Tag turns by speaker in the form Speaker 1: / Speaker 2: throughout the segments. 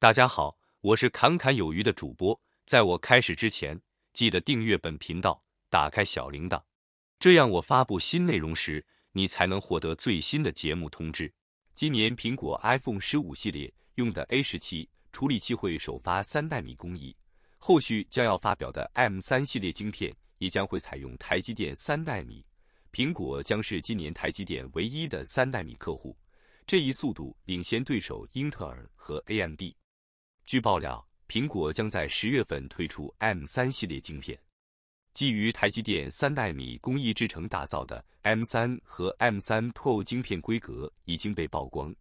Speaker 1: 大家好，我是侃侃有余的主播。在我开始之前，记得订阅本频道，打开小铃铛，这样我发布新内容时，你才能获得最新的节目通知。今年苹果 iPhone 十五系列用的 A 十七处理器会首发三纳米工艺，后续将要发表的 M 三系列晶片也将会采用台积电三纳米。苹果将是今年台积电唯一的三纳米客户，这一速度领先对手英特尔和 AMD。据爆料，苹果将在十月份推出 M 三系列晶片，基于台积电三纳米工艺制成。打造的 M 三和 M 三 Pro 晶片规格已经被曝光，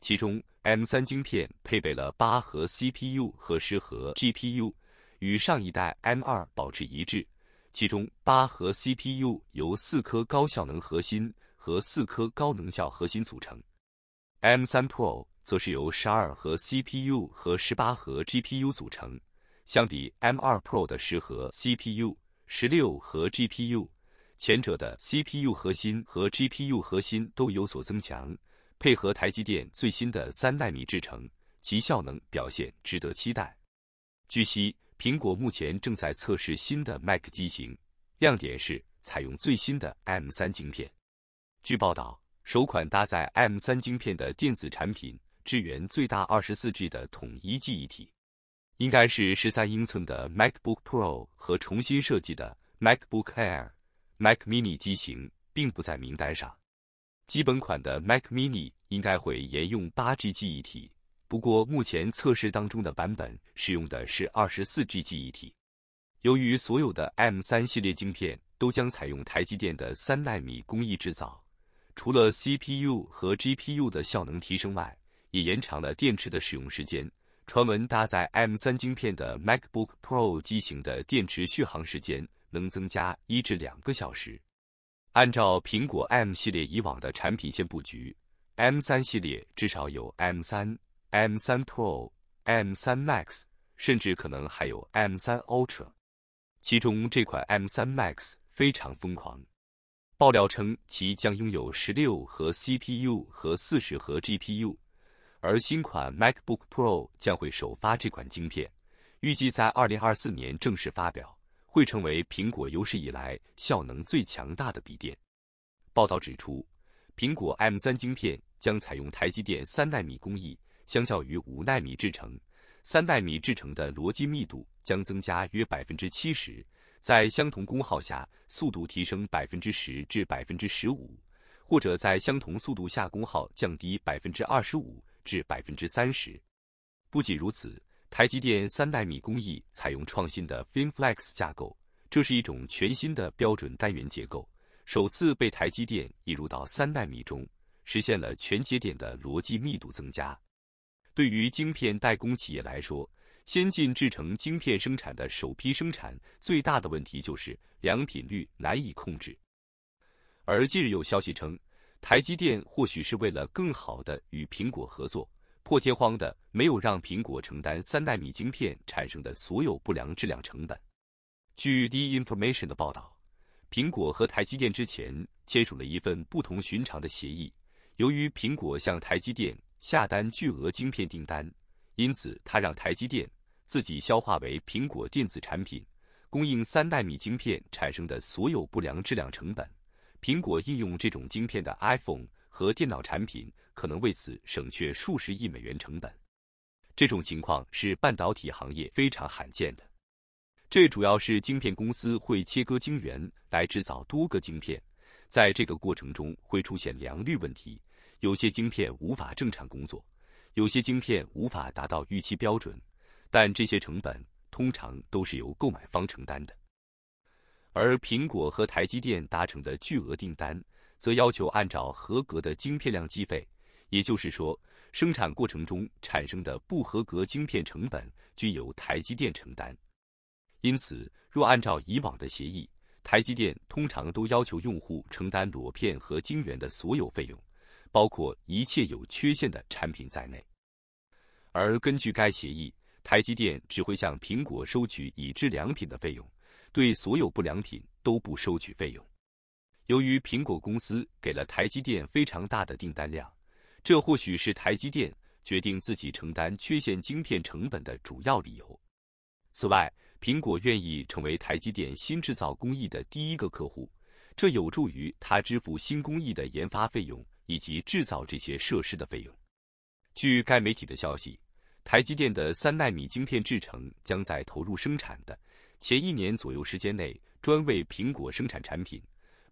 Speaker 1: 其中 M 三晶片配备了八核 CPU 和十核 GPU，与上一代 M 二保持一致。其中八核 CPU 由四颗高效能核心和四颗高能效核心组成。M 三 Pro。则是由十二核 CPU 和十八核 GPU 组成，相比 M2 Pro 的十核 CPU、十六核 GPU，前者的 CPU 核心和 GPU 核心都有所增强，配合台积电最新的三纳米制程，其效能表现值得期待。据悉，苹果目前正在测试新的 Mac 机型，亮点是采用最新的 M3 晶片。据报道，首款搭载 M3 晶片的电子产品。支援最大二十四 G 的统一记忆体，应该是十三英寸的 MacBook Pro 和重新设计的 MacBook Air。Mac Mini 机型并不在名单上。基本款的 Mac Mini 应该会沿用八 G 记忆体，不过目前测试当中的版本使用的是二十四 G 记忆体。由于所有的 M 三系列晶片都将采用台积电的三纳米工艺制造，除了 CPU 和 GPU 的效能提升外，也延长了电池的使用时间。传闻搭载 M 三晶片的 MacBook Pro 机型的电池续航时间能增加一至两个小时。按照苹果 M 系列以往的产品线布局，M 三系列至少有 M 三、M 三 Pro、M 三 Max，甚至可能还有 M 三 Ultra。其中这款 M 三 Max 非常疯狂，爆料称其将拥有十六核 CPU 和四十核 GPU。而新款 MacBook Pro 将会首发这款晶片，预计在2024年正式发表，会成为苹果有史以来效能最强大的笔电。报道指出，苹果 M3 晶片将采用台积电三纳米工艺，相较于五纳米制成，三纳米制成的逻辑密度将增加约百分之七十，在相同功耗下，速度提升百分之十至百分之十五，或者在相同速度下，功耗降低百分之二十五。至百分之三十。不仅如此，台积电三纳米工艺采用创新的 FinFEX l 架构，这是一种全新的标准单元结构，首次被台积电引入到三纳米中，实现了全节点的逻辑密度增加。对于晶片代工企业来说，先进制成晶片生产的首批生产，最大的问题就是良品率难以控制。而近日有消息称，台积电或许是为了更好的与苹果合作，破天荒的没有让苹果承担三纳米晶片产生的所有不良质量成本。据 The Information 的报道，苹果和台积电之前签署了一份不同寻常的协议。由于苹果向台积电下单巨额晶片订单，因此他让台积电自己消化为苹果电子产品供应三纳米晶片产生的所有不良质量成本。苹果应用这种晶片的 iPhone 和电脑产品，可能为此省却数十亿美元成本。这种情况是半导体行业非常罕见的。这主要是晶片公司会切割晶圆来制造多个晶片，在这个过程中会出现良率问题，有些晶片无法正常工作，有些晶片无法达到预期标准，但这些成本通常都是由购买方承担的。而苹果和台积电达成的巨额订单，则要求按照合格的晶片量计费，也就是说，生产过程中产生的不合格晶片成本均由台积电承担。因此，若按照以往的协议，台积电通常都要求用户承担裸片和晶圆的所有费用，包括一切有缺陷的产品在内。而根据该协议，台积电只会向苹果收取已知良品的费用。对所有不良品都不收取费用。由于苹果公司给了台积电非常大的订单量，这或许是台积电决定自己承担缺陷晶片成本的主要理由。此外，苹果愿意成为台积电新制造工艺的第一个客户，这有助于他支付新工艺的研发费用以及制造这些设施的费用。据该媒体的消息，台积电的三纳米晶片制程将在投入生产。的前一年左右时间内，专为苹果生产产品，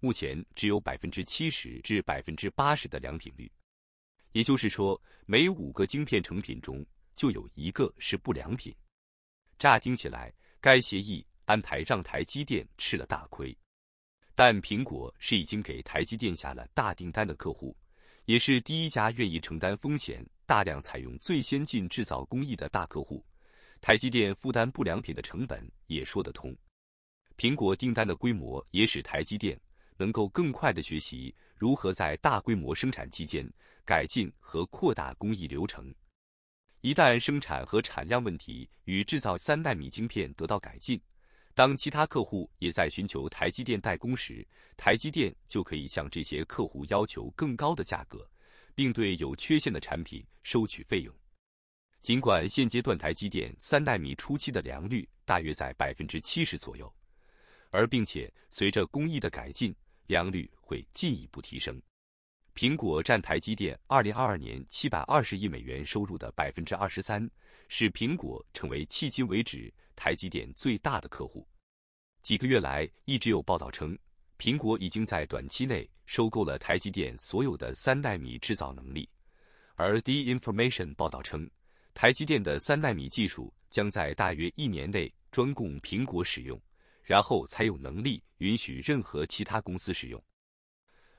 Speaker 1: 目前只有百分之七十至百分之八十的良品率，也就是说，每五个晶片成品中就有一个是不良品。乍听起来，该协议安排让台积电吃了大亏，但苹果是已经给台积电下了大订单的客户，也是第一家愿意承担风险、大量采用最先进制造工艺的大客户。台积电负担不良品的成本也说得通，苹果订单的规模也使台积电能够更快地学习如何在大规模生产期间改进和扩大工艺流程。一旦生产和产量问题与制造三纳米晶片得到改进，当其他客户也在寻求台积电代工时，台积电就可以向这些客户要求更高的价格，并对有缺陷的产品收取费用。尽管现阶段台积电三纳米初期的良率大约在百分之七十左右，而并且随着工艺的改进，良率会进一步提升。苹果占台积电二零二二年七百二十亿美元收入的百分之二十三，使苹果成为迄今为止台积电最大的客户。几个月来一直有报道称，苹果已经在短期内收购了台积电所有的三纳米制造能力，而 The Information 报道称。台积电的三纳米技术将在大约一年内专供苹果使用，然后才有能力允许任何其他公司使用。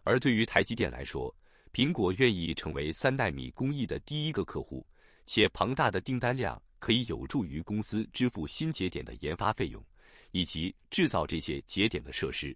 Speaker 1: 而对于台积电来说，苹果愿意成为三纳米工艺的第一个客户，且庞大的订单量可以有助于公司支付新节点的研发费用以及制造这些节点的设施。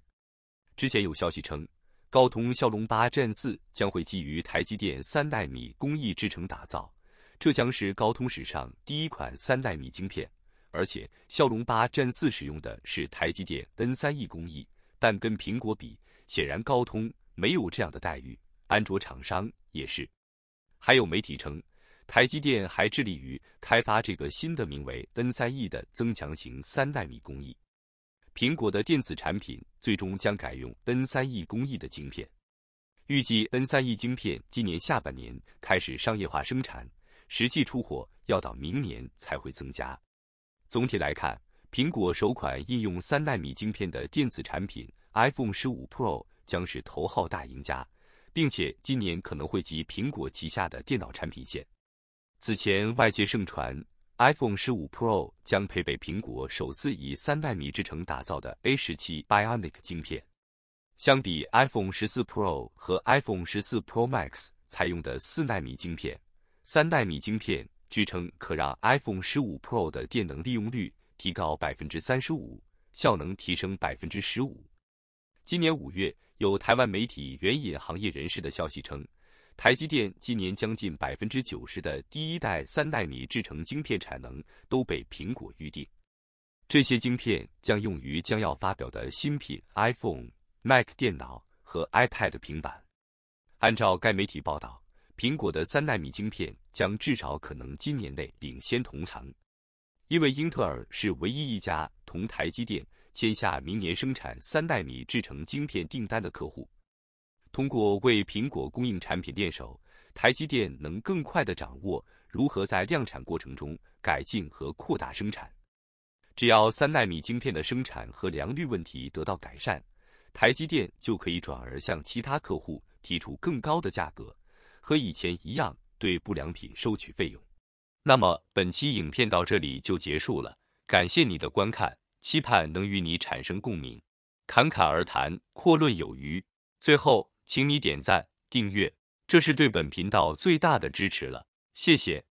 Speaker 1: 之前有消息称，高通骁龙八 Gen 四将会基于台积电三纳米工艺制成打造。这将是高通史上第一款三纳米晶片，而且骁龙八战四使用的是台积电 N 三 E 工艺，但跟苹果比，显然高通没有这样的待遇。安卓厂商也是。还有媒体称，台积电还致力于开发这个新的名为 N 三 E 的增强型三纳米工艺，苹果的电子产品最终将改用 N 三 E 工艺的晶片。预计 N 三 E 晶片今年下半年开始商业化生产。实际出货要到明年才会增加。总体来看，苹果首款应用三纳米晶片的电子产品 iPhone 十五 Pro 将是头号大赢家，并且今年可能会及苹果旗下的电脑产品线。此前外界盛传 iPhone 十五 Pro 将配备苹果首次以三纳米制程打造的 A 十七 Bionic 晶片，相比 iPhone 十四 Pro 和 iPhone 十四 Pro Max 采用的四纳米晶片。三纳米晶片据称可让 iPhone 十五 Pro 的电能利用率提高百分之三十五，效能提升百分之十五。今年五月，有台湾媒体援引行业人士的消息称，台积电今年将近百分之九十的第一代三纳米制成晶片产能都被苹果预定，这些晶片将用于将要发表的新品 iPhone、Mac 电脑和 iPad 平板。按照该媒体报道。苹果的三纳米晶片将至少可能今年内领先同行，因为英特尔是唯一一家同台积电签下明年生产三纳米制成晶片订单的客户。通过为苹果供应产品练手，台积电能更快地掌握如何在量产过程中改进和扩大生产。只要三纳米晶片的生产和良率问题得到改善，台积电就可以转而向其他客户提出更高的价格。和以前一样对不良品收取费用。那么本期影片到这里就结束了，感谢你的观看，期盼能与你产生共鸣。侃侃而谈，阔论有余。最后，请你点赞、订阅，这是对本频道最大的支持了，谢谢。